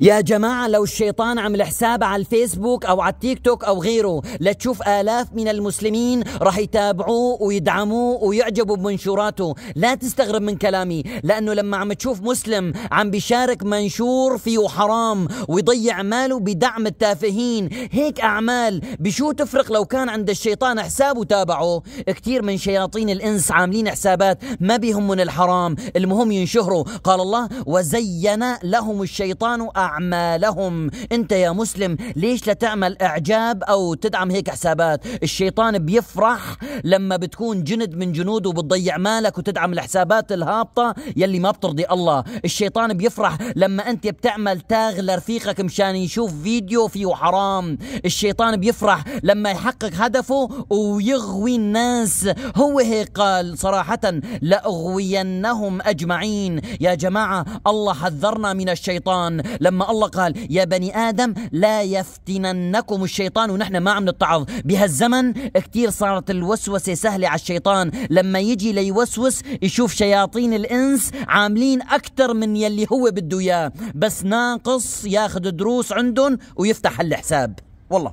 يا جماعة لو الشيطان عمل حساب على الفيسبوك أو على التيك توك أو غيره لتشوف آلاف من المسلمين رح يتابعوه ويدعموه ويعجبوا بمنشوراته لا تستغرب من كلامي لأنه لما عم تشوف مسلم عم بيشارك منشور فيه حرام ويضيع ماله بدعم التافهين هيك أعمال بشو تفرق لو كان عند الشيطان حساب وتابعه كثير من شياطين الإنس عاملين حسابات ما بيهمهم الحرام المهم ينشهروا قال الله وزين لهم الشيطان أعمالهم أنت يا مسلم ليش لا تعمل إعجاب أو تدعم هيك حسابات الشيطان بيفرح لما بتكون جند من جنوده وبتضيع مالك وتدعم الحسابات الهابطة يلي ما بترضي الله الشيطان بيفرح لما أنت بتعمل تاغ لرفيقك مشان يشوف فيديو فيه حرام الشيطان بيفرح لما يحقق هدفه ويغوي الناس هو هيك قال صراحة لأغوينهم أجمعين يا جماعة الله حذرنا من الشيطان لما لما الله قال يا بني آدم لا يفتننكم الشيطان ونحن ما عم نتعظ بهالزمن كتير صارت الوسوسة سهلة على الشيطان لما يجي ليوسوس يشوف شياطين الإنس عاملين أكثر من يلي هو بده إياه بس ناقص ياخذ دروس عندهم ويفتح الحساب والله